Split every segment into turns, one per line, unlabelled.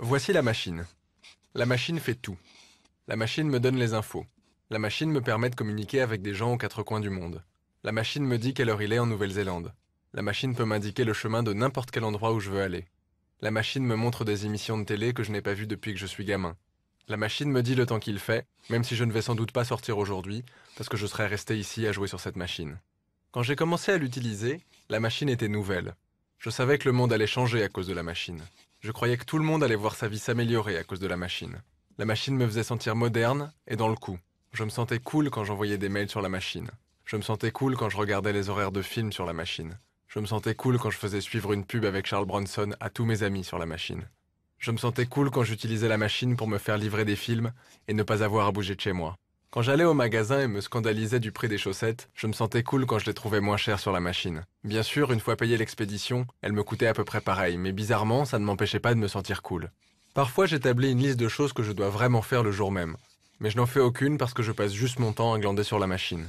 Voici la machine. La machine fait tout. La machine me donne les infos. La machine me permet de communiquer avec des gens aux quatre coins du monde. La machine me dit quelle heure il est en Nouvelle-Zélande. La machine peut m'indiquer le chemin de n'importe quel endroit où je veux aller. La machine me montre des émissions de télé que je n'ai pas vues depuis que je suis gamin. La machine me dit le temps qu'il fait, même si je ne vais sans doute pas sortir aujourd'hui, parce que je serais resté ici à jouer sur cette machine. Quand j'ai commencé à l'utiliser, la machine était nouvelle. Je savais que le monde allait changer à cause de la machine. Je croyais que tout le monde allait voir sa vie s'améliorer à cause de la machine. La machine me faisait sentir moderne et dans le coup. Je me sentais cool quand j'envoyais des mails sur la machine. Je me sentais cool quand je regardais les horaires de films sur la machine. Je me sentais cool quand je faisais suivre une pub avec Charles Bronson à tous mes amis sur la machine. Je me sentais cool quand j'utilisais la machine pour me faire livrer des films et ne pas avoir à bouger de chez moi. Quand j'allais au magasin et me scandalisais du prix des chaussettes, je me sentais cool quand je les trouvais moins chères sur la machine. Bien sûr, une fois payée l'expédition, elle me coûtait à peu près pareil, mais bizarrement, ça ne m'empêchait pas de me sentir cool. Parfois, j'établis une liste de choses que je dois vraiment faire le jour même, mais je n'en fais aucune parce que je passe juste mon temps à glander sur la machine.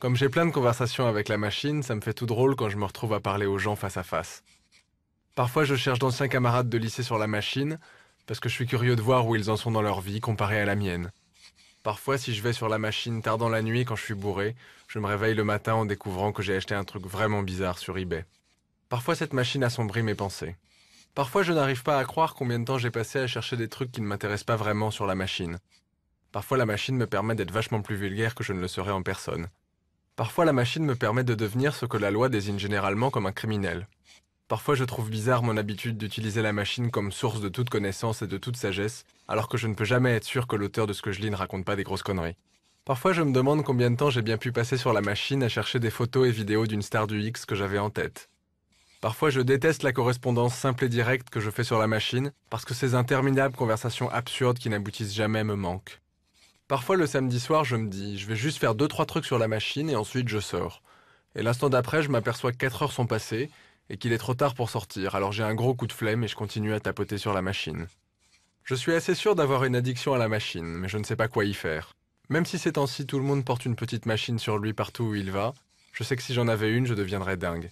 Comme j'ai plein de conversations avec la machine, ça me fait tout drôle quand je me retrouve à parler aux gens face à face. Parfois, je cherche d'anciens camarades de lycée sur la machine, parce que je suis curieux de voir où ils en sont dans leur vie comparé à la mienne. Parfois, si je vais sur la machine tard dans la nuit quand je suis bourré, je me réveille le matin en découvrant que j'ai acheté un truc vraiment bizarre sur eBay. Parfois, cette machine assombrit mes pensées. Parfois, je n'arrive pas à croire combien de temps j'ai passé à chercher des trucs qui ne m'intéressent pas vraiment sur la machine. Parfois, la machine me permet d'être vachement plus vulgaire que je ne le serais en personne. Parfois, la machine me permet de devenir ce que la loi désigne généralement comme un criminel. Parfois, je trouve bizarre mon habitude d'utiliser la machine comme source de toute connaissance et de toute sagesse, alors que je ne peux jamais être sûr que l'auteur de ce que je lis ne raconte pas des grosses conneries. Parfois, je me demande combien de temps j'ai bien pu passer sur la machine à chercher des photos et vidéos d'une star du X que j'avais en tête. Parfois, je déteste la correspondance simple et directe que je fais sur la machine, parce que ces interminables conversations absurdes qui n'aboutissent jamais me manquent. Parfois, le samedi soir, je me dis, je vais juste faire deux trois trucs sur la machine et ensuite je sors. Et l'instant d'après, je m'aperçois que 4 heures sont passées et qu'il est trop tard pour sortir, alors j'ai un gros coup de flemme et je continue à tapoter sur la machine. Je suis assez sûr d'avoir une addiction à la machine, mais je ne sais pas quoi y faire. Même si ces temps-ci tout le monde porte une petite machine sur lui partout où il va, je sais que si j'en avais une, je deviendrais dingue.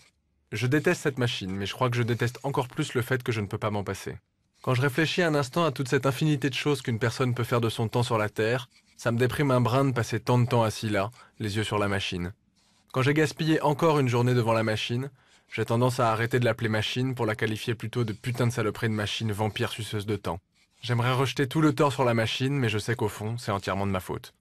Je déteste cette machine, mais je crois que je déteste encore plus le fait que je ne peux pas m'en passer. Quand je réfléchis un instant à toute cette infinité de choses qu'une personne peut faire de son temps sur la Terre, ça me déprime un brin de passer tant de temps assis là, les yeux sur la machine. Quand j'ai gaspillé encore une journée devant la machine, j'ai tendance à arrêter de l'appeler machine pour la qualifier plutôt de putain de saloperie de machine vampire suceuse de temps. J'aimerais rejeter tout le tort sur la machine, mais je sais qu'au fond, c'est entièrement de ma faute.